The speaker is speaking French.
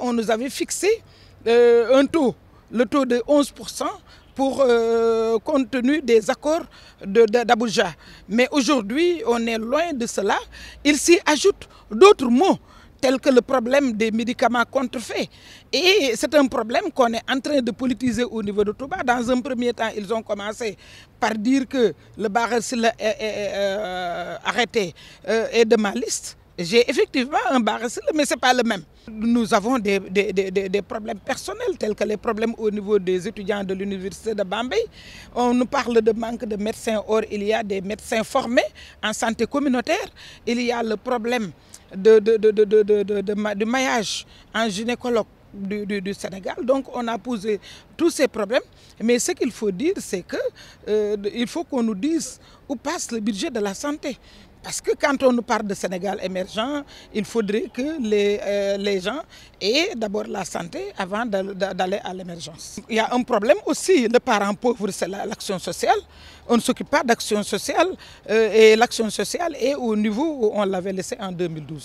on nous avait fixé euh, un taux, le taux de 11% pour euh, compte tenu des accords d'Abuja. Mais aujourd'hui, on est loin de cela. Il s'y ajoute d'autres mots tels que le problème des médicaments contrefaits. Et c'est un problème qu'on est en train de politiser au niveau de Touba. Dans un premier temps, ils ont commencé par dire que le barrel est, euh, arrêté est de ma liste. J'ai effectivement un mais ce n'est pas le même. Nous avons des, problèmes personnels, tels que les problèmes au niveau des étudiants de l'université de Bambay. On nous parle de manque de médecins, or il y a des médecins formés en santé communautaire. Il y a le problème de, de, de, maillage en gynécologue. Du, Sénégal. Donc on a posé tous ces problèmes. Mais ce qu'il faut dire, c'est qu'il euh, faut qu'on nous dise où passe le budget de la santé. Parce que quand on nous parle de Sénégal émergent, il faudrait que les, euh, les gens aient d'abord la santé avant d'aller à l'émergence. Il y a un problème aussi, le parents pauvre, c'est l'action sociale. On ne s'occupe pas d'action sociale euh, et l'action sociale est au niveau où on l'avait laissé en 2012.